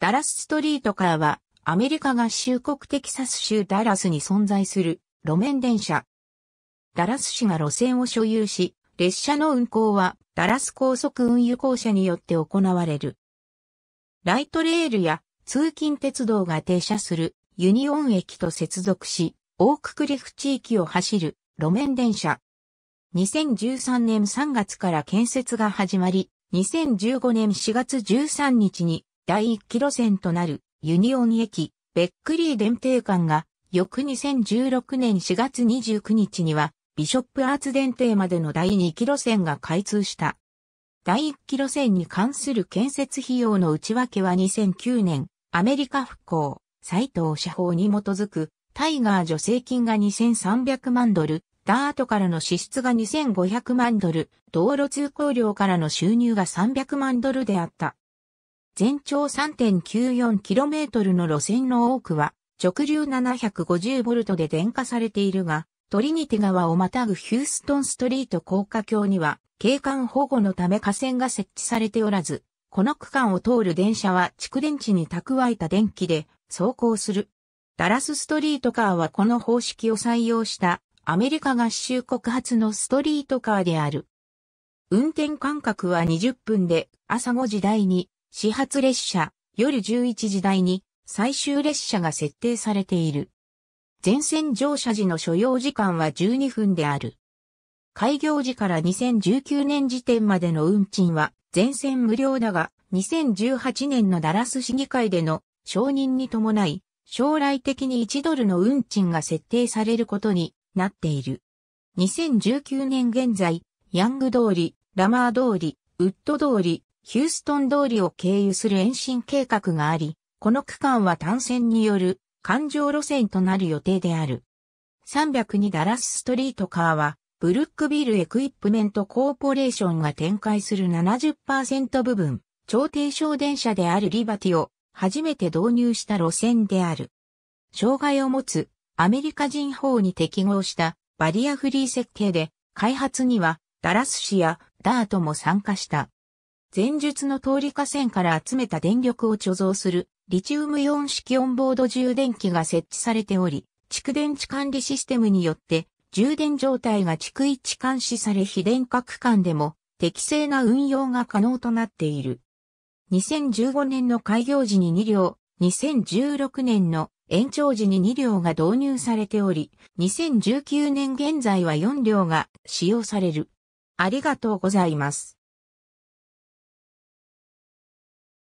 ダラスストリートカーは、アメリカ合衆国テキサス州ダラスに存在する路面電車。ダラス市が路線を所有し、列車の運行はダラス高速運輸公社によって行われる。ライトレールや通勤鉄道が停車するユニオン駅と接続し、オーククリフ地域を走る路面電車。2013年3月から建設が始まり、2015年4月13日に第1期路線となるユニオン駅、ベックリー電停館が、翌2016年4月29日には、ビショップアーツ電停までの第2期路線が開通した。第1期路線に関する建設費用の内訳は2009年、アメリカ復興、斎藤社法に基づく、タイガー助成金が2300万ドル、ダートからの支出が2500万ドル、道路通行料からの収入が300万ドルであった。全長 3.94km の路線の多くは、直流 750V で電化されているが、トリニティ川をまたぐヒューストンストリート高架橋には、景観保護のため河川が設置されておらず、この区間を通る電車は蓄電池に蓄えた電気で走行する。ダラスストリートカーはこの方式を採用したアメリカ合衆国発のストリートカーである。運転間隔は20分で朝5時台に始発列車、夜11時台に最終列車が設定されている。全線乗車時の所要時間は12分である。開業時から2019年時点までの運賃は全線無料だが、2018年のダラス市議会での承認に伴い、将来的に1ドルの運賃が設定されることになっている。2019年現在、ヤング通り、ラマー通り、ウッド通り、ヒューストン通りを経由する延伸計画があり、この区間は単線による環状路線となる予定である。302ダラスストリートカーは、ブルックビルエクイプメントコーポレーションが展開する70%部分、超低省電車であるリバティを初めて導入した路線である。障害を持つアメリカ人法に適合したバリアフリー設計で開発にはダラス市やダートも参加した。前述の通り河川から集めた電力を貯蔵するリチウムイオン式オンボード充電器が設置されており、蓄電池管理システムによって充電状態が蓄一監視され非電化区間でも適正な運用が可能となっている。2015年の開業時に2両、2016年の延長時に2両が導入されており、2019年現在は4両が使用される。ありがとうございます。